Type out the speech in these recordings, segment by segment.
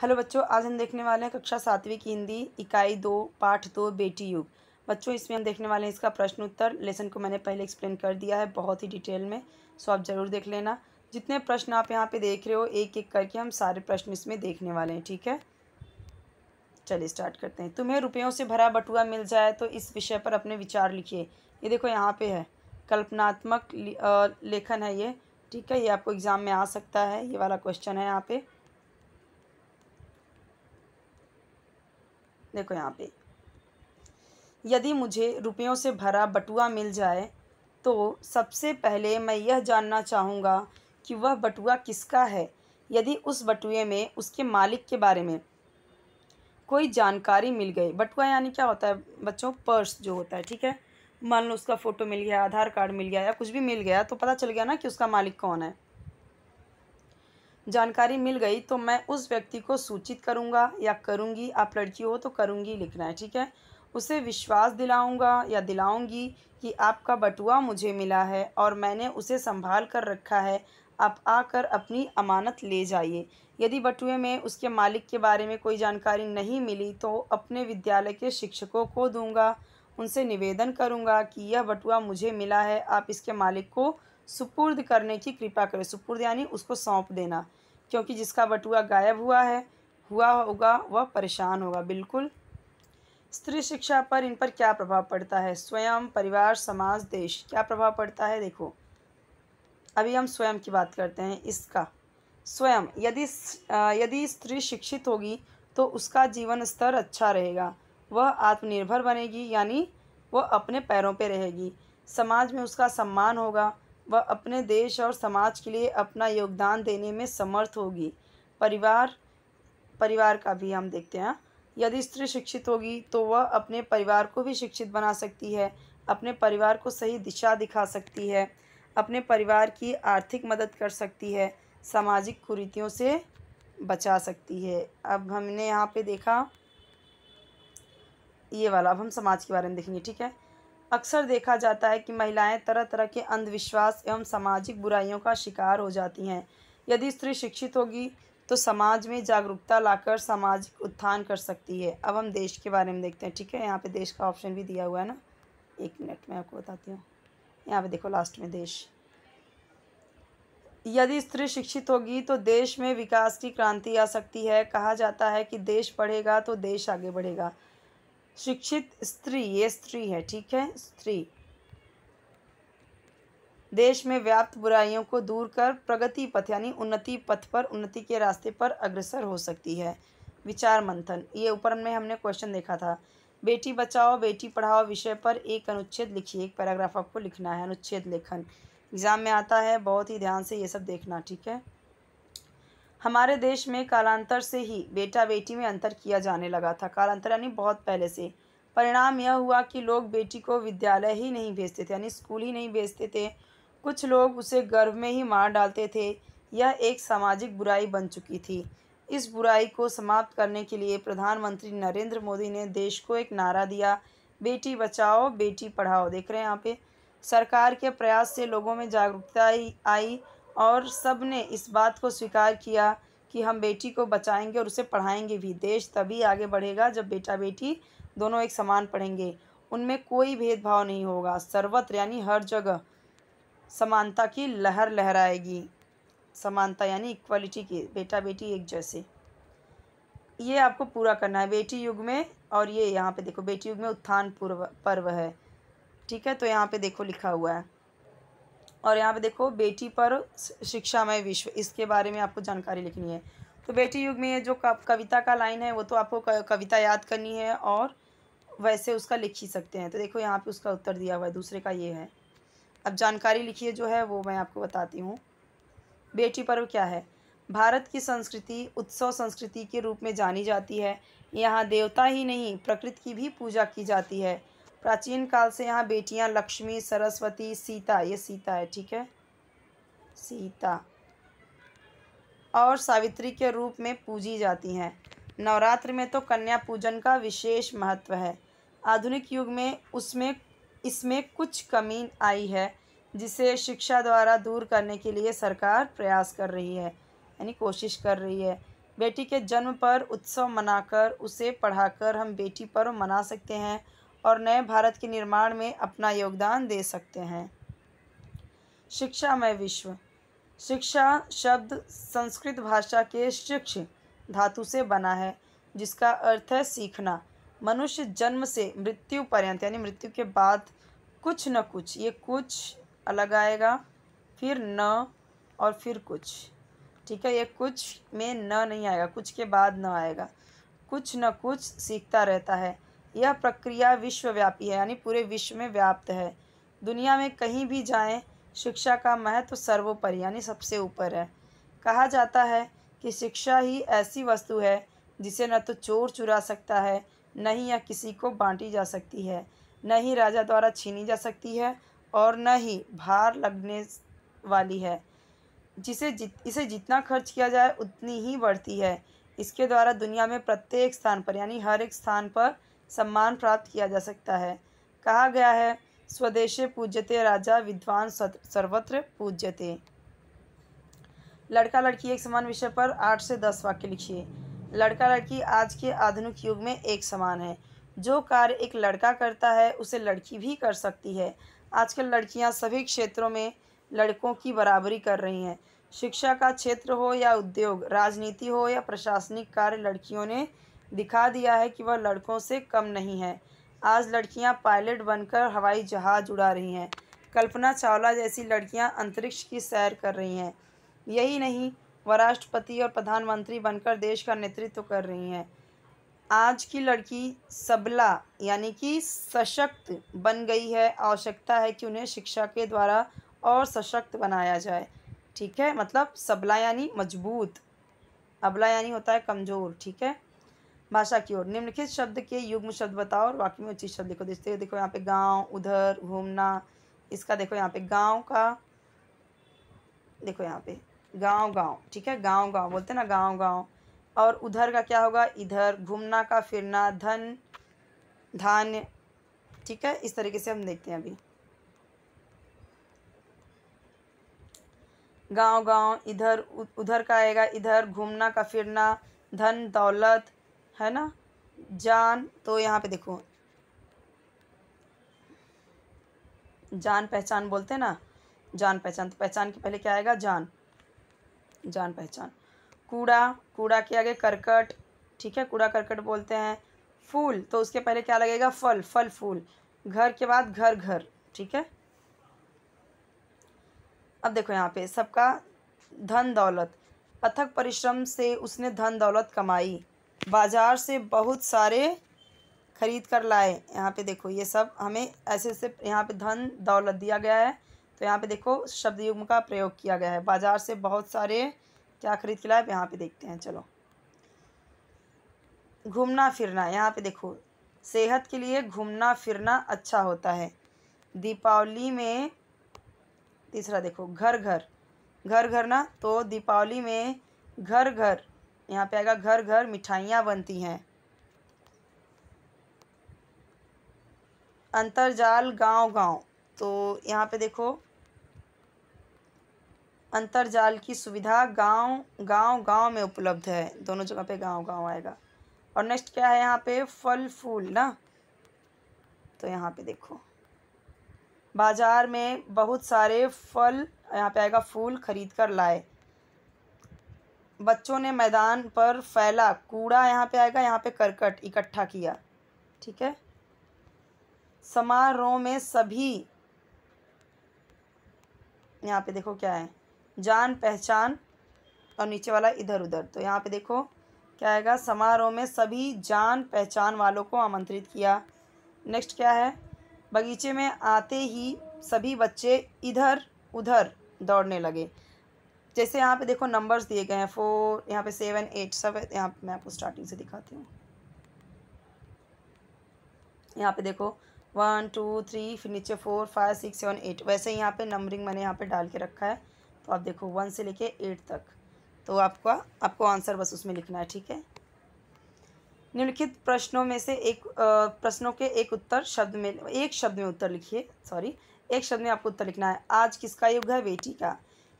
hello बच्चों आज हम देखने वाले हैं कक्षा सातवीं की हिंदी इकाई दो पाठ दो बेटी युग बच्चों इसमें हम देखने वाले हैं इसका प्रश्न उत्तर लेसन को मैंने पहले एक्सप्लेन कर दिया है बहुत ही डिटेल में सो आप ज़रूर देख लेना जितने प्रश्न आप यहाँ पे देख रहे हो एक एक करके हम सारे प्रश्न इसमें देखने वाले हैं ठीक है चलिए स्टार्ट करते हैं तुम्हें रुपयों से भरा बटुआ मिल जाए तो इस विषय पर अपने विचार लिखिए ये देखो यहाँ पर है कल्पनात्मक लेखन है ये ठीक है ये आपको एग्ज़ाम में आ सकता है ये वाला क्वेश्चन है यहाँ पर देखो यहाँ पे यदि मुझे रुपयों से भरा बटुआ मिल जाए तो सबसे पहले मैं यह जानना चाहूँगा कि वह बटुआ किसका है यदि उस बटुए में उसके मालिक के बारे में कोई जानकारी मिल गई बटुआ यानी क्या होता है बच्चों पर्स जो होता है ठीक है मान लो उसका फ़ोटो मिल गया आधार कार्ड मिल गया या कुछ भी मिल गया तो पता चल गया ना कि उसका मालिक कौन है जानकारी मिल गई तो मैं उस व्यक्ति को सूचित करूँगा या करूँगी आप लड़की हो तो करूँगी लिखना है ठीक है उसे विश्वास दिलाऊँगा या दिलाऊँगी कि आपका बटुआ मुझे मिला है और मैंने उसे संभाल कर रखा है आप आकर अपनी अमानत ले जाइए यदि बटुए में उसके मालिक के बारे में कोई जानकारी नहीं मिली तो अपने विद्यालय के शिक्षकों को दूंगा उनसे निवेदन करूंगा कि यह बटुआ मुझे मिला है आप इसके मालिक को सुपुर्द करने की कृपा करें सुपुर्द यानी उसको सौंप देना क्योंकि जिसका बटुआ गायब हुआ है हुआ होगा वह परेशान होगा बिल्कुल स्त्री शिक्षा पर इन पर क्या प्रभाव पड़ता है स्वयं परिवार समाज देश क्या प्रभाव पड़ता है देखो अभी हम स्वयं की बात करते हैं इसका स्वयं यदि यदि स्त्री शिक्षित होगी तो उसका जीवन स्तर अच्छा रहेगा वह आत्मनिर्भर बनेगी यानी वह अपने पैरों पर रहेगी समाज में उसका सम्मान होगा वह अपने देश और समाज के लिए अपना योगदान देने में समर्थ होगी परिवार परिवार का भी हम देखते हैं यदि स्त्री शिक्षित होगी तो वह अपने परिवार को भी शिक्षित बना सकती है अपने परिवार को सही दिशा दिखा सकती है अपने परिवार की आर्थिक मदद कर सकती है सामाजिक कुरीतियों से बचा सकती है अब हमने यहाँ पे देखा ये वाला अब हम समाज के बारे में देखेंगे ठीक है अक्सर देखा जाता है कि महिलाएं तरह तरह के अंधविश्वास एवं सामाजिक बुराइयों का शिकार हो जाती हैं यदि स्त्री शिक्षित होगी तो समाज में जागरूकता लाकर सामाजिक उत्थान कर सकती है अब हम देश के बारे में देखते हैं ठीक है यहाँ पे देश का ऑप्शन भी दिया हुआ है ना एक मिनट में आपको बताती हूँ यहाँ पे देखो लास्ट में देश यदि स्त्री शिक्षित होगी तो देश में विकास की क्रांति आ सकती है कहा जाता है कि देश पढ़ेगा तो देश आगे बढ़ेगा शिक्षित स्त्री ये स्त्री है ठीक है स्त्री देश में व्याप्त बुराइयों को दूर कर प्रगति पथ यानी उन्नति पथ पर उन्नति के रास्ते पर अग्रसर हो सकती है विचार मंथन ये ऊपर में हमने क्वेश्चन देखा था बेटी बचाओ बेटी पढ़ाओ विषय पर एक अनुच्छेद लिखिए एक पैराग्राफ आपको लिखना है अनुच्छेद लेखन एग्ज़ाम में आता है बहुत ही ध्यान से ये सब देखना ठीक है हमारे देश में कालांतर से ही बेटा बेटी में अंतर किया जाने लगा था कालांतर यानी बहुत पहले से परिणाम यह हुआ कि लोग बेटी को विद्यालय ही नहीं भेजते थे यानी स्कूल ही नहीं भेजते थे कुछ लोग उसे गर्भ में ही मार डालते थे यह एक सामाजिक बुराई बन चुकी थी इस बुराई को समाप्त करने के लिए प्रधानमंत्री नरेंद्र मोदी ने देश को एक नारा दिया बेटी बचाओ बेटी पढ़ाओ देख रहे हैं यहाँ पे सरकार के प्रयास से लोगों में जागरूकता आई और सब ने इस बात को स्वीकार किया कि हम बेटी को बचाएंगे और उसे पढ़ाएंगे भी देश तभी आगे बढ़ेगा जब बेटा बेटी दोनों एक समान पढ़ेंगे उनमें कोई भेदभाव नहीं होगा सर्वत्र यानी हर जगह समानता की लहर लहराएगी समानता यानी इक्वलिटी की बेटा बेटी एक जैसे ये आपको पूरा करना है बेटी युग में और ये यहाँ पे देखो बेटी युग में उत्थान पूर्व पर्व है ठीक है तो यहाँ पे देखो लिखा हुआ है और यहाँ पे देखो बेटी पर शिक्षा में विश्व इसके बारे में आपको जानकारी लिखनी है तो बेटी युग में जो कविता का लाइन है वो तो आपको कविता याद करनी है और वैसे उसका लिख ही सकते हैं तो देखो यहाँ पे उसका उत्तर दिया हुआ है दूसरे का ये है अब जानकारी लिखिए जो है वो मैं आपको बताती हूँ बेटी पर्व क्या है भारत की संस्कृति उत्सव संस्कृति के रूप में जानी जाती है यहाँ देवता ही नहीं प्रकृति की भी पूजा की जाती है प्राचीन काल से यहाँ बेटियाँ लक्ष्मी सरस्वती सीता ये सीता है ठीक है सीता और सावित्री के रूप में पूजी जाती हैं नवरात्र में तो कन्या पूजन का विशेष महत्व है आधुनिक युग में उसमें इसमें कुछ कमी आई है जिसे शिक्षा द्वारा दूर करने के लिए सरकार प्रयास कर रही है यानी कोशिश कर रही है बेटी के जन्म पर उत्सव मनाकर उसे पढ़ाकर हम बेटी पर्व मना सकते हैं और नए भारत के निर्माण में अपना योगदान दे सकते हैं शिक्षा में विश्व शिक्षा शब्द संस्कृत भाषा के शिक्ष धातु से बना है जिसका अर्थ है सीखना मनुष्य जन्म से मृत्यु पर्यंत यानी मृत्यु के बाद कुछ न कुछ ये कुछ अलग आएगा फिर न और फिर कुछ ठीक है ये कुछ में न नहीं आएगा कुछ के बाद न आएगा कुछ न कुछ सीखता रहता है यह प्रक्रिया विश्वव्यापी है यानी पूरे विश्व में व्याप्त है दुनिया में कहीं भी जाएं शिक्षा का महत्व तो सर्वोपरि यानी सबसे ऊपर है कहा जाता है कि शिक्षा ही ऐसी वस्तु है जिसे न तो चोर चुरा सकता है न ही यह किसी को बांटी जा सकती है न ही राजा द्वारा छीनी जा सकती है और न ही भार लगने वाली है जिसे जित इसे जितना खर्च किया जाए उतनी ही बढ़ती है इसके द्वारा दुनिया में प्रत्येक स्थान पर यानी हर एक स्थान पर सम्मान प्राप्त किया जा सकता है कहा गया है स्वदेशे पूज्यते राजा विद्वान सर्वत्र पूज्यते लड़का लड़की एक समान विषय पर आठ से दस वाक्य लिखिए लड़का लड़की आज के आधुनिक युग में एक समान है जो कार्य एक लड़का करता है उसे लड़की भी कर सकती है आजकल लड़कियां सभी क्षेत्रों में लड़कों की बराबरी कर रही हैं शिक्षा का क्षेत्र हो या उद्योग राजनीति हो या प्रशासनिक कार्य लड़कियों ने दिखा दिया है कि वह लड़कों से कम नहीं है आज लड़कियां पायलट बनकर हवाई जहाज़ उड़ा रही हैं कल्पना चावला जैसी लड़कियां अंतरिक्ष की सैर कर रही हैं यही नहीं वह राष्ट्रपति और प्रधानमंत्री बनकर देश का नेतृत्व कर रही हैं आज की लड़की सबला यानी कि सशक्त बन गई है आवश्यकता है कि उन्हें शिक्षा के द्वारा और सशक्त बनाया जाए ठीक है मतलब सबला यानी मजबूत अबला यानी होता है कमज़ोर ठीक है भाषा की ओर निम्नलिखित शब्द के युग्म शब्द बताओ और वाक्य में उचित शब्द लिखो देखते हो देखो यहाँ पे गांव उधर घूमना इसका देखो यहाँ पे गांव का देखो यहाँ पे गांव गांव ठीक है गांव गांव बोलते हैं ना गांव गांव और उधर का क्या होगा इधर घूमना का फिरना धन धान्य ठीक है इस तरीके से हम देखते हैं अभी गांव गांव इधर उधर का आएगा इधर घूमना का फिरना धन दौलत है ना जान तो यहाँ पे देखो जान पहचान बोलते हैं ना जान पहचान तो पहचान के पहले क्या आएगा जान जान पहचान कूड़ा कूड़ा के आगे करकट ठीक है कूड़ा करकट बोलते हैं फूल तो उसके पहले क्या लगेगा फल फल फूल घर के बाद घर घर ठीक है अब देखो यहाँ पे सबका धन दौलत अथक परिश्रम से उसने धन दौलत कमाई बाज़ार से बहुत सारे खरीद कर लाए यहाँ पे देखो ये सब हमें ऐसे ऐसे यहाँ पे धन दौलत दिया गया है तो यहाँ पे देखो शब्द युग्म का प्रयोग किया गया है बाज़ार से बहुत सारे क्या खरीद के लाए यहाँ पे देखते हैं चलो घूमना फिरना यहाँ पे देखो सेहत के लिए घूमना फिरना अच्छा होता है दीपावली में तीसरा देखो घर घर घर घर ना तो दीपावली में घर घर यहाँ पे आएगा घर घर मिठाइयाँ बनती हैं अंतरजाल गांव गांव तो यहाँ पे देखो अंतरजाल की सुविधा गांव गांव गांव में उपलब्ध है दोनों जगह पे गांव गांव आएगा और नेक्स्ट क्या है यहाँ पे फल फूल ना तो यहाँ पे देखो बाज़ार में बहुत सारे फल यहाँ पे आएगा फूल खरीद कर लाए बच्चों ने मैदान पर फैला कूड़ा यहाँ पे आएगा यहाँ पे करकट इकट्ठा किया ठीक है समारोह में सभी यहाँ पे देखो क्या है जान पहचान और नीचे वाला इधर उधर तो यहाँ पे देखो क्या आएगा समारोह में सभी जान पहचान वालों को आमंत्रित किया नेक्स्ट क्या है बगीचे में आते ही सभी बच्चे इधर उधर दौड़ने लगे जैसे यहाँ पे देखो नंबर्स दिए गए हैं फोर यहाँ पे सेवन एट सब यहाँ मैं आपको स्टार्टिंग से दिखाती हूँ यहाँ पे देखो वन टू थ्री फिर नीचे four five six seven eight वैसे यहाँ पे नंबरिंग मैंने यहाँ पे डाल के रखा है तो आप देखो वन से लेके एट तक तो आपका आपको आंसर बस उसमें लिखना है ठीक है निम्नलिखित प्रश्नों में से एक प्रश्नों के एक उत्तर शब्द में एक शब्द में उत्तर लिखिए सॉरी एक शब्द में आपको उत्तर लिखना है आज किसका युग है बेटी का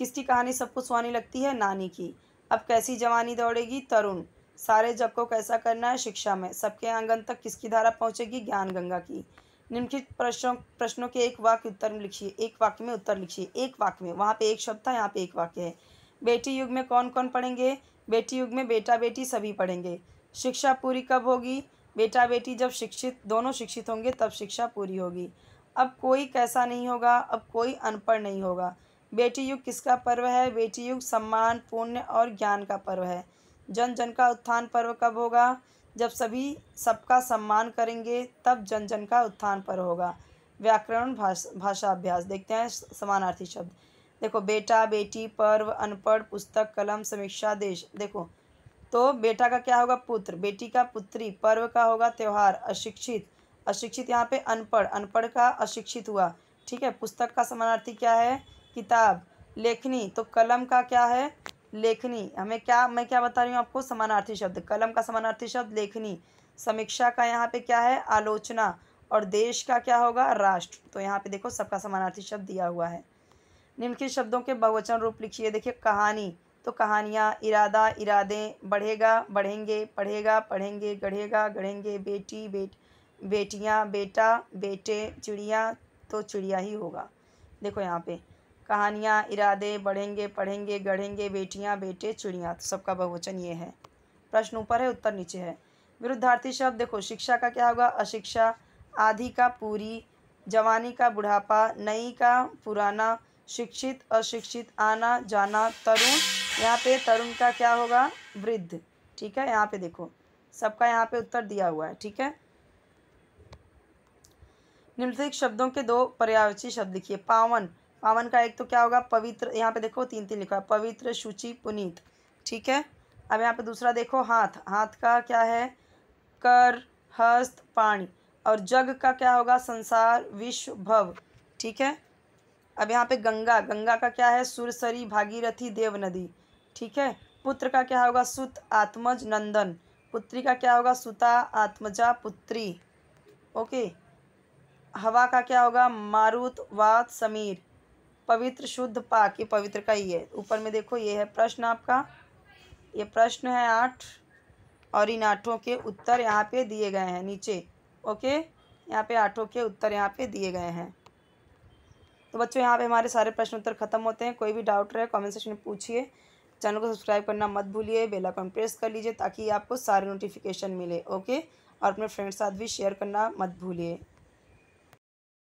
किसकी कहानी सबको सुहानी लगती है नानी की अब कैसी जवानी दौड़ेगी तरुण सारे जग को कैसा करना है शिक्षा में सबके आंगन तक किसकी धारा पहुंचेगी ज्ञान गंगा की निम्नलिखित प्रश्नों प्रश्नों के एक वाक्य उत्तर में लिखिए एक वाक्य में उत्तर लिखिए एक वाक्य में वहाँ पे एक शब्द था यहाँ पे एक वाक्य है बेटी युग में कौन कौन पढ़ेंगे बेटी युग में बेटा बेटी सभी पढ़ेंगे शिक्षा पूरी कब होगी बेटा बेटी जब शिक्षित दोनों शिक्षित होंगे तब शिक्षा पूरी होगी अब कोई कैसा नहीं होगा अब कोई अनपढ़ नहीं होगा बेटी युग किसका पर्व है बेटी युग सम्मान पुण्य और ज्ञान का पर्व है जन जन का उत्थान पर्व कब होगा जब सभी सबका सम्मान करेंगे तब जन जन का उत्थान पर्व होगा व्याकरण भाषा अभ्यास देखते हैं समानार्थी शब्द देखो बेटा बेटी पर्व अनपढ़ पुस्तक कलम समीक्षा देश देखो तो बेटा का क्या होगा पुत्र बेटी का पुत्री पर्व का होगा त्यौहार अशिक्षित अशिक्षित यहाँ पे अनपढ़ अनपढ़ का अशिक्षित हुआ ठीक है पुस्तक का समानार्थी क्या है किताब लेखनी तो कलम का क्या है लेखनी हमें क्या मैं क्या बता रही हूँ आपको समानार्थी शब्द कलम का समानार्थी शब्द लेखनी समीक्षा का यहाँ पे क्या है आलोचना और देश का क्या होगा राष्ट्र तो यहाँ पे देखो सबका समानार्थी शब्द दिया हुआ है निम्नलिखित शब्दों के बहुवचन रूप लिखिए देखिए कहानी तो कहानियाँ इरादा इरादे बढ़ेगा बढ़ेंगे पढ़ेगा पढ़ेंगे गढ़ेगा गढ़ेंगे बेटी बेट बेटियाँ बेटा बेटे चिड़िया तो चिड़िया ही होगा देखो यहाँ पे कहानियाँ इरादे बढ़ेंगे पढ़ेंगे गढ़ेंगे बेटियाँ बेटे चिड़ियाँ तो सबका बहुवचन ये है प्रश्न ऊपर है उत्तर नीचे है विरुद्धार्थी शब्द देखो शिक्षा का क्या होगा अशिक्षा आधी का पूरी जवानी का बुढ़ापा नई का पुराना शिक्षित अशिक्षित आना जाना तरुण यहाँ पे तरुण का क्या होगा वृद्ध ठीक है यहाँ पे देखो सबका यहाँ पे उत्तर दिया हुआ है ठीक है निम्नलिखित शब्दों के दो पर्यावची शब्द लिखिए पावन पावन का एक तो क्या होगा पवित्र यहाँ पे देखो तीन तीन लिखा है पवित्र शुचि पुनीत ठीक है अब यहाँ पे दूसरा देखो हाथ हाथ का क्या है कर हस्त पाणी और जग का क्या होगा संसार विश्व भव ठीक है अब यहाँ पे गंगा गंगा का क्या है सुरसरी भागीरथी देव नदी ठीक है पुत्र का क्या होगा सुत आत्मज नंदन पुत्री का क्या होगा सुता आत्मजा पुत्री ओके हवा का क्या होगा मारुत वात समीर पवित्र शुद्ध पाक ये पवित्र का ही है ऊपर में देखो ये है प्रश्न आपका ये प्रश्न है आठ और इन आठों के उत्तर यहाँ पे दिए गए हैं नीचे ओके यहाँ पे आठों के उत्तर यहाँ पे दिए गए हैं तो बच्चों यहाँ पे हमारे सारे प्रश्न उत्तर खत्म होते हैं कोई भी डाउट रहे कमेंट सेक्शन में पूछिए चैनल को सब्सक्राइब करना मत भूलिए बेल आइकन प्रेस कर लीजिए ताकि आपको सारे नोटिफिकेशन मिले ओके और अपने फ्रेंड्स साथ भी शेयर करना मत भूलिए